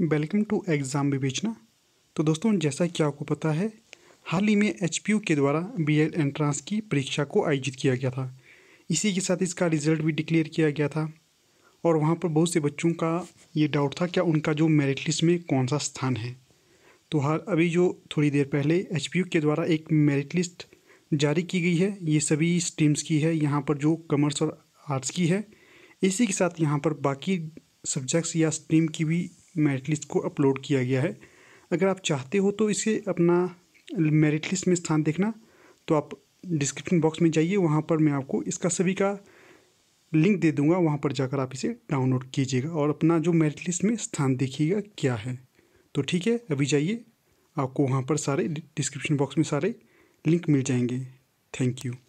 welcome to exam विवेचना तो दोस्तों जैसा कि आपको पता है हाल ही में एच के द्वारा बी एल एंट्रांस की परीक्षा को आयोजित किया गया था इसी के साथ इसका रिजल्ट भी डिक्लेयर किया गया था और वहाँ पर बहुत से बच्चों का ये डाउट था क्या उनका जो मेरिट लिस्ट में कौन सा स्थान है तो हाल अभी जो थोड़ी देर पहले एच के द्वारा एक मेरिट लिस्ट जारी की गई है ये सभी स्ट्रीम्स की है यहाँ पर जो कॉमर्स और आर्ट्स की है इसी के साथ यहाँ पर बाकी सब्जेक्ट्स या स्ट्रीम की भी मेरिट लिस्ट को अपलोड किया गया है अगर आप चाहते हो तो इसे अपना मेरिट लिस्ट में स्थान देखना तो आप डिस्क्रिप्शन बॉक्स में जाइए वहाँ पर मैं आपको इसका सभी का लिंक दे दूंगा वहाँ पर जाकर आप इसे डाउनलोड कीजिएगा और अपना जो मेरिट लिस्ट में स्थान देखिएगा क्या है तो ठीक है अभी जाइए आपको वहाँ पर सारे डिस्क्रिप्शन बॉक्स में सारे लिंक मिल जाएंगे थैंक यू